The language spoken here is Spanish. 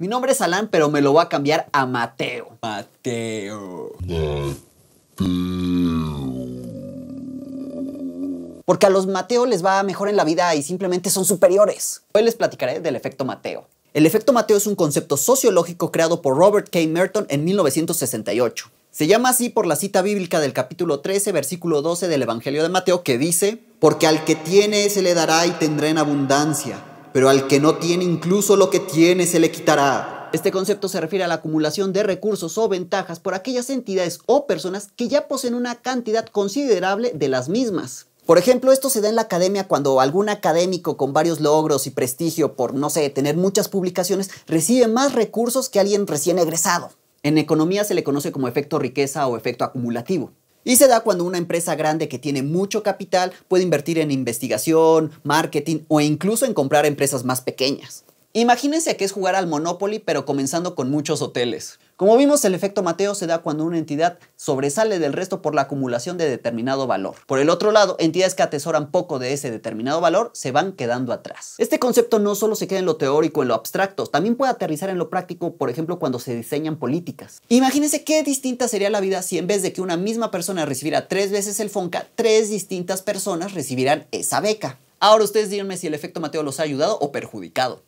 Mi nombre es Alan, pero me lo voy a cambiar a Mateo. Mateo. Porque a los Mateo les va mejor en la vida y simplemente son superiores. Hoy les platicaré del efecto Mateo. El efecto Mateo es un concepto sociológico creado por Robert K. Merton en 1968. Se llama así por la cita bíblica del capítulo 13, versículo 12 del Evangelio de Mateo, que dice, Porque al que tiene se le dará y tendrá en abundancia, pero al que no tiene incluso lo que tiene se le quitará. Este concepto se refiere a la acumulación de recursos o ventajas por aquellas entidades o personas que ya poseen una cantidad considerable de las mismas. Por ejemplo, esto se da en la academia cuando algún académico con varios logros y prestigio por, no sé, tener muchas publicaciones, recibe más recursos que alguien recién egresado. En economía se le conoce como efecto riqueza o efecto acumulativo. Y se da cuando una empresa grande que tiene mucho capital puede invertir en investigación, marketing o incluso en comprar empresas más pequeñas. Imagínense que es jugar al Monopoly pero comenzando con muchos hoteles. Como vimos, el efecto Mateo se da cuando una entidad sobresale del resto por la acumulación de determinado valor. Por el otro lado, entidades que atesoran poco de ese determinado valor se van quedando atrás. Este concepto no solo se queda en lo teórico, en lo abstracto, también puede aterrizar en lo práctico, por ejemplo, cuando se diseñan políticas. Imagínense qué distinta sería la vida si en vez de que una misma persona recibiera tres veces el FONCA, tres distintas personas recibirán esa beca. Ahora ustedes díganme si el efecto Mateo los ha ayudado o perjudicado.